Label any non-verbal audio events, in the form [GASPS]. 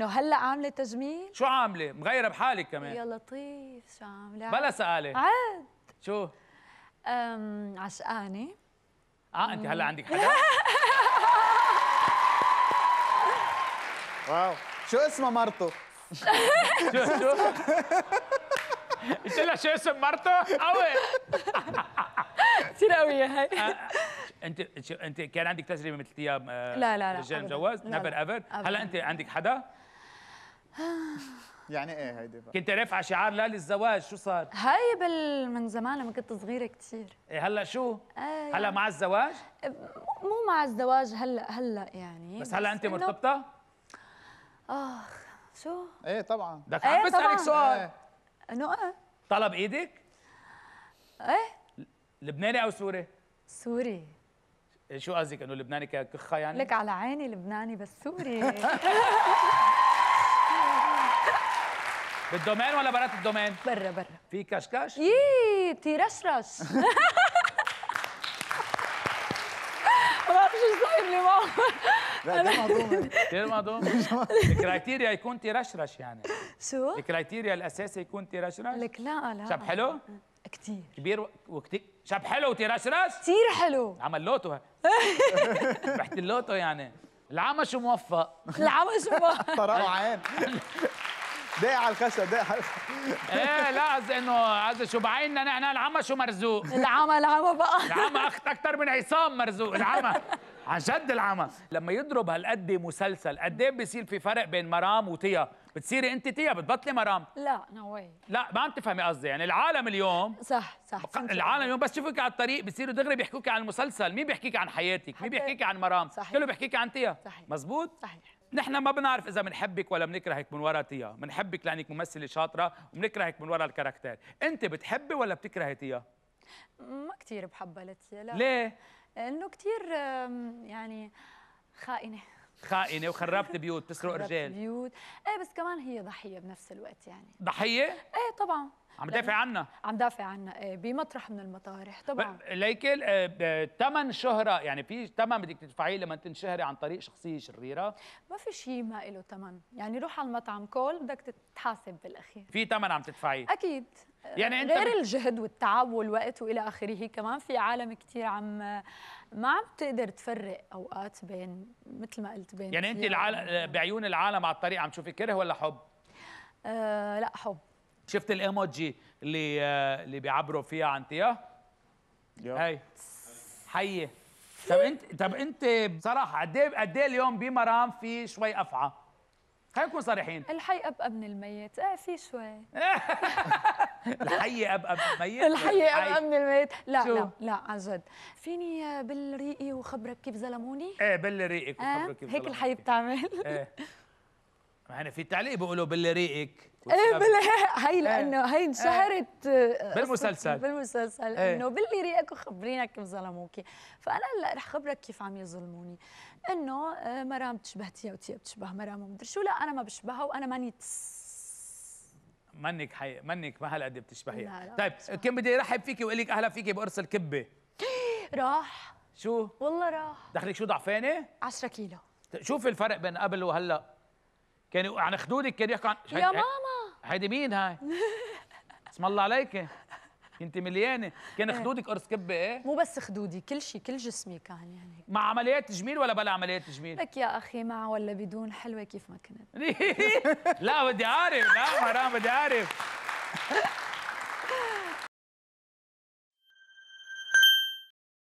انه هلا عامله تجميل شو عامله مغيره بحالك كمان يا لطيف شو عامله بلا سؤالي عاد شو أم عشقانه اه انت هلا عندك حدا [LAUGHS] واو شو اسمه مرته [LAUGHS] شو شو قلت لها شو اسم مرته قوي كثير قوية هي انت انت كان عندك تجربه مثل ثياب آه، لا لا لا رجال مجوز نيفر ايفر هلا انت عندك حدا يعني ايه هيدي بقى كنت رافعه شعار لا للزواج شو صار هاي بال من زمان لما كنت صغيره كثير إيه هلا شو آه هلا يعني مع الزواج مو مع الزواج هلا هلا يعني بس, بس هلا انت مرتبطه اخ شو ايه طبعا بدك عم بسالك سؤال إيه. انه ايه طلب ايدك ايه لبناني او سوري سوري إيه، شو قصدك انه لبناني كخه يعني لك على عيني لبناني بس سوري [LAUGHS] بالدومين ولا برات الدومين؟ برا برا في كشكش؟ يي تيرسرس [LAUGHS] ما شو صاير اللي معه لا كثير مهضوم كثير مهضومة الكرايتيريا يكون تيرشرش يعني شو؟ الكرايتيريا الاساسي يكون تيرشرش لك لا لا شب حلو؟ كثير كبير وكثير شب حلو وتيرشرش؟ كثير حلو عمل لوتو [LAUGHS] رحت اللوتو يعني العمش موفق العمش موفق طرقوا عين [LAUGHS] دايق على الخشب دايق على ايه لا قصدي انه قصدي شو بعيننا نحن العمى شو مرزوق العمى العمى بقى العمى اكثر من عصام مرزوق العمى عن جد العمى لما يضرب هالقد مسلسل قد ايه بصير في فرق بين مرام وتيا بتصيري انت تيا بتبطلي مرام لا نو لا ما عم تفهمي قصدي يعني العالم اليوم صح صح العالم اليوم بس شوفك على الطريق بصيروا دغري بيحكوك عن المسلسل مين بيحكيك عن حياتك مين بيحكيك عن مرام صحيح. كله بيحكيك عن تيا صحيح مزبوط صحيح نحن ما بنعرف اذا بنحبك ولا بنكرهك من ورا تيا بنحبك لانك ممثله شاطره وبنكرهك من ورا الكاركتير انت بتحبي ولا بتكرهي تيا ما كثير بحبها لتيا لا ليه لانه كثير يعني خائنه خائنه وخربت بيوت بتسرق [LAUGHS] رجال بيوت ايه بس كمان هي ضحيه بنفس الوقت يعني ضحيه ايه طبعا عم دافع عنا عم إيه، دافع عنا بمطرح من المطارح طبعا ليكل ثمن آه، شهره يعني في ثمن بدك تدفعيه لما تنشهري عن طريق شخصيه شريره ما في شيء ما له ثمن يعني روح على المطعم كول بدك تتحاسب بالاخير في ثمن عم تدفعيه اكيد يعني انت غير الجهد والتعب والوقت والى اخره كمان في عالم كثير عم ما عم تقدر تفرق اوقات بين مثل ما قلت بين يعني انت العالم بعيون العالم على الطريق عم تشوفي كره ولا حب آه لا حب شفت الايموجي اللي آه، اللي بيعبروا فيها عن تياه هاي حيه طب انت طب انت بصراحه قد ايه قد ايه اليوم بمرام في شوي افعى خلينا نكون صريحين الحي ابقى من الميت ايه في شوي [LAUGHS] الحي ابقى من الميت الحي ابقى من الميت لا شو؟ لا لا عن جد فيني آه، بالريقي وخبرك كيف زلموني ايه بل وخبرك آه، كيف زلموني هيك الحي بتعمل ايه [LAUGHS] يعني في تعليق بيقولوا باللي ريقك ايه هي إيه. لانه هي إيه. انشهرت بالمسلسل بالمسلسل إيه. انه باللي ريقك وخبرينا كيف ظلموكي فانا هلا رح خبرك كيف عم يظلموني انه آه، مرام بتشبه تيا وتيا بتشبه مرام ومدري شو لا انا ما بشبهها وانا ماني منك حي... منك ما هالقد بتشبهيها طيب كم بدي ارحب فيكي واقول لك اهلا فيكي بقرص الكبه [GASPS] راح شو والله راح دخلك شو ضعفانه 10 كيلو شوفي الفرق بين قبل وهلا كان عن خدودك كان يحكوا عن يا ماما هيدي مين هاي؟ اسم الله عليك انت مليانه كان إيه. خدودك قرص كبه ايه مو بس خدودي كل شيء كل جسمي كان يعني مع عمليات تجميل ولا بلا عمليات تجميل لك يا اخي مع ولا بدون حلوه كيف ما كنت [LAUGHS] لا بدي اعرف لا حرام بدي اعرف [LAUGHS]